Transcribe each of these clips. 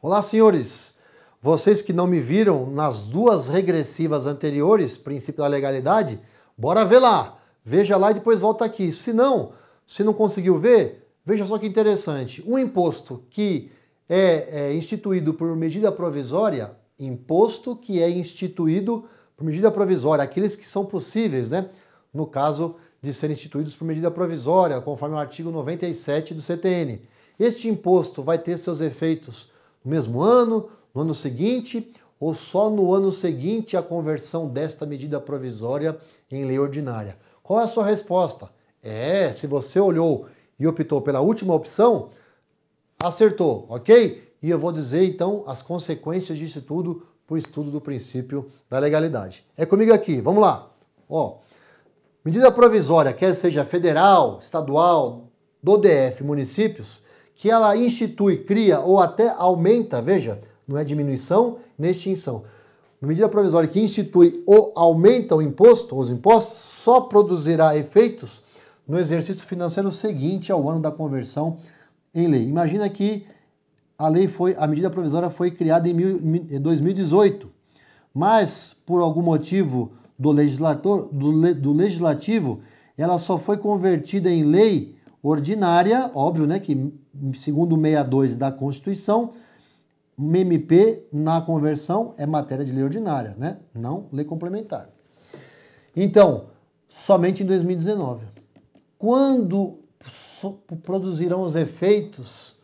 Olá, senhores! Vocês que não me viram nas duas regressivas anteriores, princípio da legalidade, bora ver lá! Veja lá e depois volta aqui. Se não, se não conseguiu ver, veja só que interessante. Um imposto que é, é instituído por medida provisória, imposto que é instituído por medida provisória, aqueles que são possíveis, né? No caso de serem instituídos por medida provisória, conforme o artigo 97 do CTN. Este imposto vai ter seus efeitos no mesmo ano, no ano seguinte ou só no ano seguinte a conversão desta medida provisória em lei ordinária. Qual é a sua resposta? É, se você olhou e optou pela última opção, acertou, ok? E eu vou dizer então as consequências disso tudo o estudo do princípio da legalidade. É comigo aqui, vamos lá. Ó, medida provisória, quer seja federal, estadual, do DF, municípios, que ela institui, cria ou até aumenta, veja, não é diminuição nem extinção. medida provisória que institui ou aumenta o imposto, os impostos, só produzirá efeitos no exercício financeiro seguinte ao ano da conversão em lei. Imagina que a lei foi, a medida provisória foi criada em, mil, 2018, mas por algum motivo do legislador do, do legislativo, ela só foi convertida em lei ordinária, óbvio, né, que segundo o 62 da Constituição, MP na conversão é matéria de lei ordinária, né? Não lei complementar. Então, somente em 2019. Quando produzirão os efeitos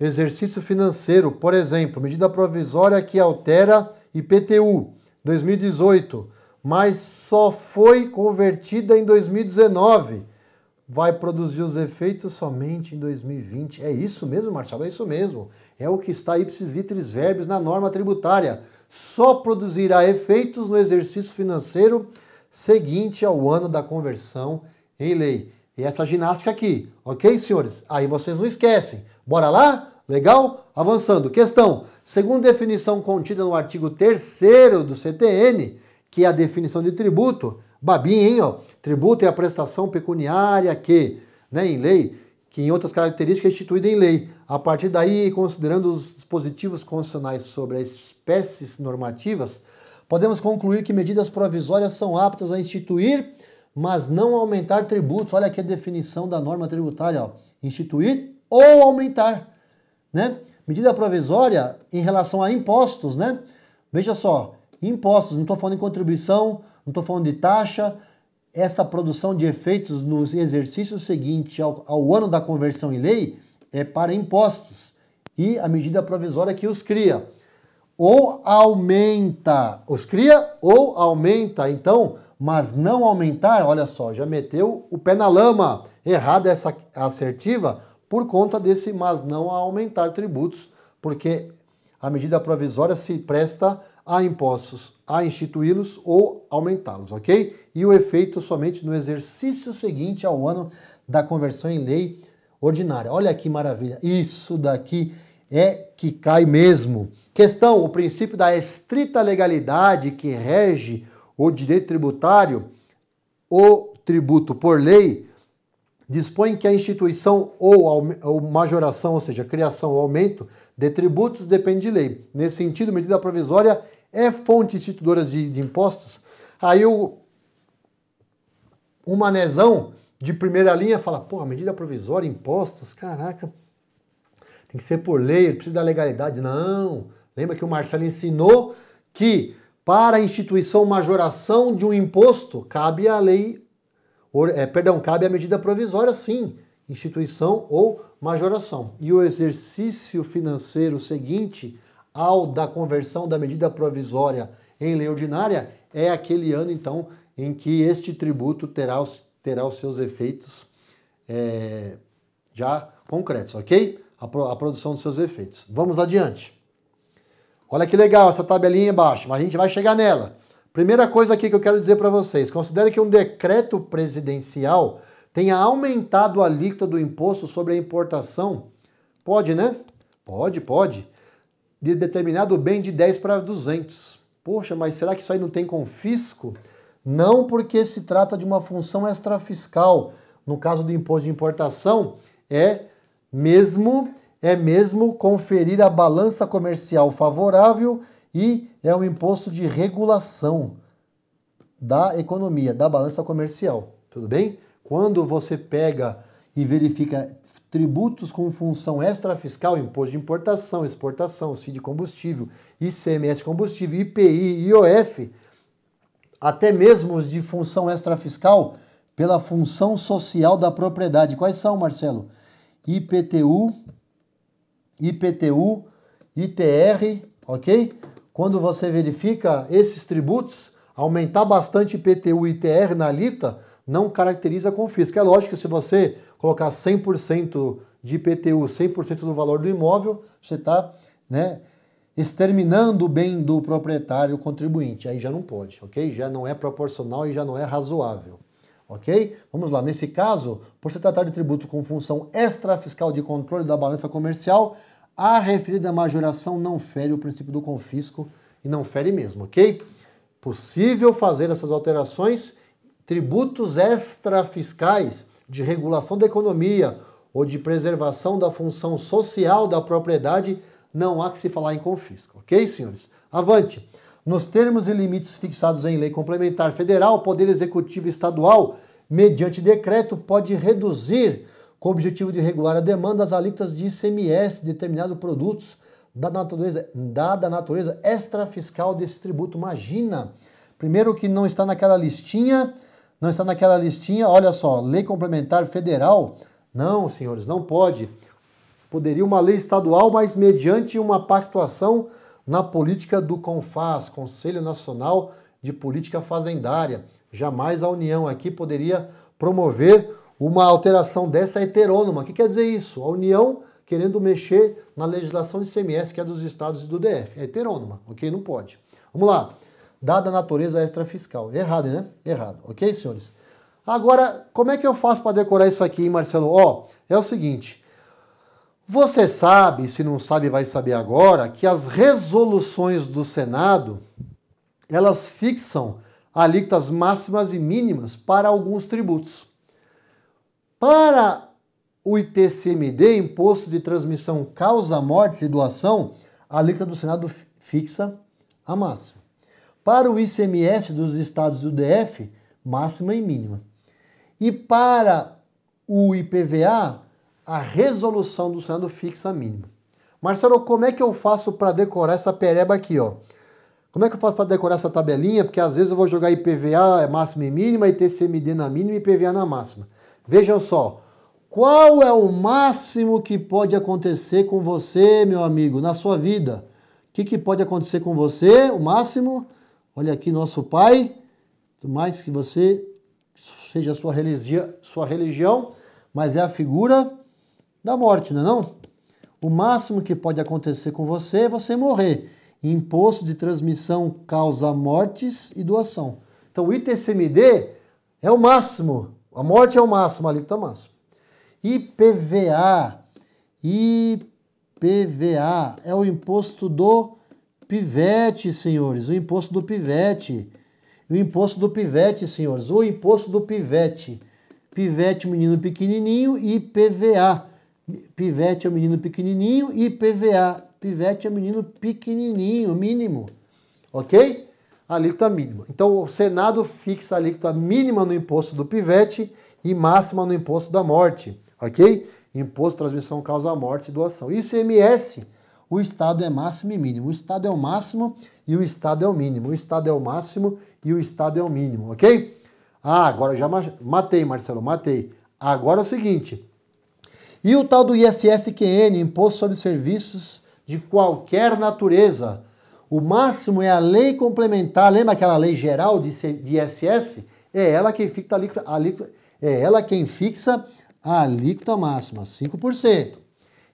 Exercício financeiro, por exemplo, medida provisória que altera IPTU 2018, mas só foi convertida em 2019. Vai produzir os efeitos somente em 2020. É isso mesmo, Marcelo? É isso mesmo. É o que está ipsis litteris verbis na norma tributária. Só produzirá efeitos no exercício financeiro seguinte ao ano da conversão em lei. E essa ginástica aqui, ok, senhores? Aí vocês não esquecem. Bora lá? Legal? Avançando. Questão: segundo definição contida no artigo 3 do CTN, que é a definição de tributo, babinha, hein, ó. Tributo é a prestação pecuniária que, né, em lei, que em outras características é instituída em lei. A partir daí, considerando os dispositivos constitucionais sobre as espécies normativas, podemos concluir que medidas provisórias são aptas a instituir, mas não aumentar tributos. Olha aqui a definição da norma tributária, ó. Instituir ou aumentar, né? Medida provisória em relação a impostos, né? Veja só, impostos, não estou falando em contribuição, não estou falando de taxa, essa produção de efeitos no exercício seguinte ao, ao, ano da conversão em lei é para impostos e a medida provisória que os cria. Ou aumenta, os cria ou aumenta, então, mas não aumentar, olha só, já meteu o pé na lama. Errada essa assertiva, por conta desse mas não a aumentar tributos, porque a medida provisória se presta a impostos a instituí-los ou aumentá-los, ok? E o efeito somente no exercício seguinte ao ano da conversão em lei ordinária. Olha que maravilha, isso daqui é que cai mesmo. Questão: o princípio da estrita legalidade que rege o direito tributário, o tributo por lei, dispõe que a instituição ou, ou majoração, ou seja, criação ou aumento de tributos depende de lei. Nesse sentido, medida provisória é fonte instituidora de, de impostos. Aí o, o manezão de primeira linha fala, pô, medida provisória, impostos, caraca, tem que ser por lei, precisa da legalidade. Não, lembra que o Marcelo ensinou que para a instituição majoração de um imposto, cabe a lei Or, é, perdão, cabe a medida provisória, sim, instituição ou majoração. E o exercício financeiro seguinte ao da conversão da medida provisória em lei ordinária é aquele ano, então, em que este tributo terá os, terá os seus efeitos é, já concretos, ok? A, pro, a produção dos seus efeitos. Vamos adiante. Olha que legal essa tabelinha embaixo, mas a gente vai chegar nela. Primeira coisa aqui que eu quero dizer para vocês: considere que um decreto presidencial tenha aumentado a alíquota do imposto sobre a importação. Pode, né? Pode, pode. De determinado bem de 10 para 200. Poxa, mas será que isso aí não tem confisco? Não, porque se trata de uma função extrafiscal. No caso do imposto de importação, é mesmo é mesmo conferir a balança comercial favorável e é um imposto de regulação da economia, da balança comercial. Tudo bem? Quando você pega e verifica tributos com função extrafiscal, imposto de importação, exportação, CID de combustível, ICMS combustível, IPI, IOF, até mesmo os de função extrafiscal pela função social da propriedade. Quais são, Marcelo? IPTU, IPTU, ITR, ok? quando você verifica esses tributos, aumentar bastante IPTU e ITR na alíquota não caracteriza confisco. É lógico que se você colocar 100% de IPTU, 100% do valor do imóvel, você está né, exterminando o bem do proprietário contribuinte. Aí já não pode, ok? Já não é proporcional e já não é razoável. Ok? Vamos lá. Nesse caso, por se tratar de tributo com função extrafiscal de controle da balança comercial, a referida majoração não fere o princípio do confisco e não fere mesmo, ok? Possível fazer essas alterações, tributos extrafiscais de regulação da economia ou de preservação da função social da propriedade, não há que se falar em confisco, ok, senhores? Avante! Nos termos e limites fixados em lei complementar federal, o Poder Executivo Estadual, mediante decreto, pode reduzir com o objetivo de regular a demanda das alíquotas de ICMS de determinados produtos, dada a natureza, dada a natureza extrafiscal desse tributo. Imagina! Primeiro que não está naquela listinha, não está naquela listinha, olha só, lei complementar federal. Não, senhores, não pode. Poderia uma lei estadual, mas mediante uma pactuação na política do CONFAS, Conselho Nacional de Política Fazendária. Jamais a União aqui poderia promover uma alteração dessa heterônoma. O que quer dizer isso? A União querendo mexer na legislação de CMS, que é dos estados e do DF. É heterônoma, ok? Não pode. Vamos lá. Dada a natureza extrafiscal. Errado, né? Errado. Ok, senhores? Agora, como é que eu faço para decorar isso aqui, hein, Marcelo? Ó, é o seguinte. Você sabe, se não sabe, vai saber agora, que as resoluções do Senado, elas fixam alíquotas máximas e mínimas para alguns tributos. Para o ITCMD, Imposto de Transmissão Causa Mortes e Doação, a alíquota do Senado fixa a máxima. Para o ICMS dos estados do DF, máxima e mínima. E para o IPVA, a resolução do Senado fixa a mínima. Marcelo, como é que eu faço para decorar essa pereba aqui, ó? Como é que eu faço para decorar essa tabelinha? Porque às vezes eu vou jogar IPVA é máxima e mínima, ITCMD na mínima e IPVA na máxima. Vejam só, qual é o máximo que pode acontecer com você, meu amigo, na sua vida? O que, que pode acontecer com você? O máximo? Olha aqui, nosso Pai, por mais que você seja sua religião, sua religião, mas é a figura da morte, não é não? O máximo que pode acontecer com você é você morrer. Imposto de transmissão causa mortes e doação. Então o ITCMD é o máximo a morte é o máximo, tá a alíquota máxima. IPVA, IPVA é o imposto do pivete, senhores, o imposto do pivete. O imposto do pivete, senhores, o imposto do pivete. Pivete, é menino pequenininho, IPVA. Pivete é o menino pequenininho IPVA. Pivete é o menino pequenininho, mínimo. Ok? a alíquota mínima. Então o Senado fixa a alíquota mínima no imposto do pivete e máxima no imposto da morte, ok? Imposto, transmissão, causa, morte e doação. ICMS, é o Estado é máximo e mínimo. O Estado é o máximo e o Estado é o mínimo. O Estado é o máximo e o Estado é o mínimo, ok? Ah, agora já matei, Marcelo, matei. Agora é o seguinte. E o tal do ISSQN, Imposto sobre Serviços de Qualquer Natureza, o máximo é a lei complementar, lembra aquela lei geral de ISS? É, é ela quem fixa a alíquota, a alíquota, é ela quem fixa a alíquota máxima, 5%.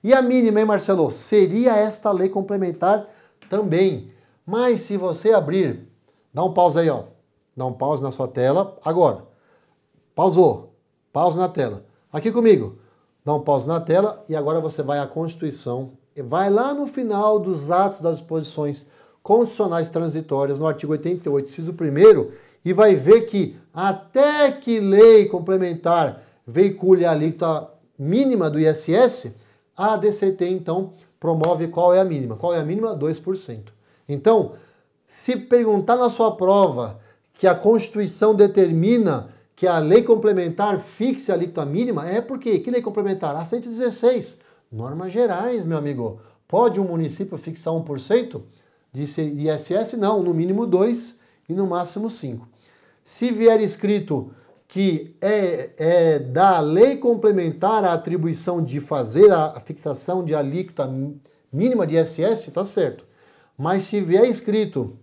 E a mínima, hein, Marcelo? Seria esta lei complementar também. Mas se você abrir, dá um pause aí, ó. Dá um pause na sua tela agora. Pausou. Pause na tela. Aqui comigo. Dá um pause na tela e agora você vai à Constituição vai lá no final dos atos das disposições constitucionais transitórias no artigo 88, inciso 1, e vai ver que até que lei complementar veicule a alíquota mínima do ISS, a ADCT então promove qual é a mínima. Qual é a mínima? 2%. Então, se perguntar na sua prova que a Constituição determina que a lei complementar fixe a alíquota mínima, é porque que lei complementar? A 116, normas gerais, meu amigo. Pode um município fixar 1%? de ISS, não, no mínimo dois e no máximo cinco. Se vier escrito que é, é, da lei complementar a atribuição de fazer a fixação de alíquota mínima de ISS, está certo. Mas se vier escrito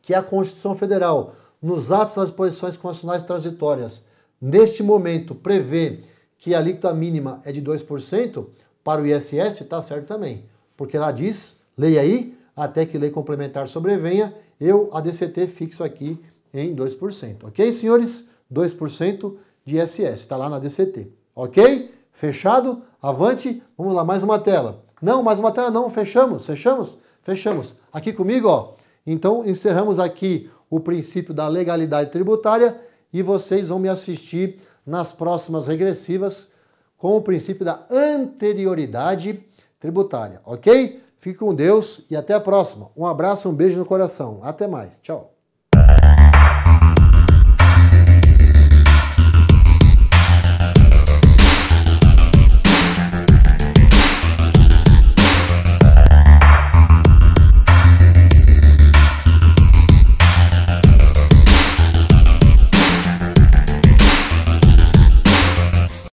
que a Constituição Federal, nos atos das posições constitucionais transitórias, neste momento prevê que a alíquota mínima é de 2% para o ISS, está certo também. Porque lá diz, leia aí, até que lei complementar sobrevenha, eu, a DCT, fixo aqui em 2%. Ok, senhores? 2% de ISS, está lá na DCT. Ok? Fechado? Avante? Vamos lá, mais uma tela. Não, mais uma tela não, fechamos, fechamos, fechamos. Aqui comigo, ó. Então, encerramos aqui o princípio da legalidade tributária e vocês vão me assistir nas próximas regressivas com o princípio da anterioridade tributária, ok? Fique com Deus e até a próxima. Um abraço, um beijo no coração. Até mais. Tchau.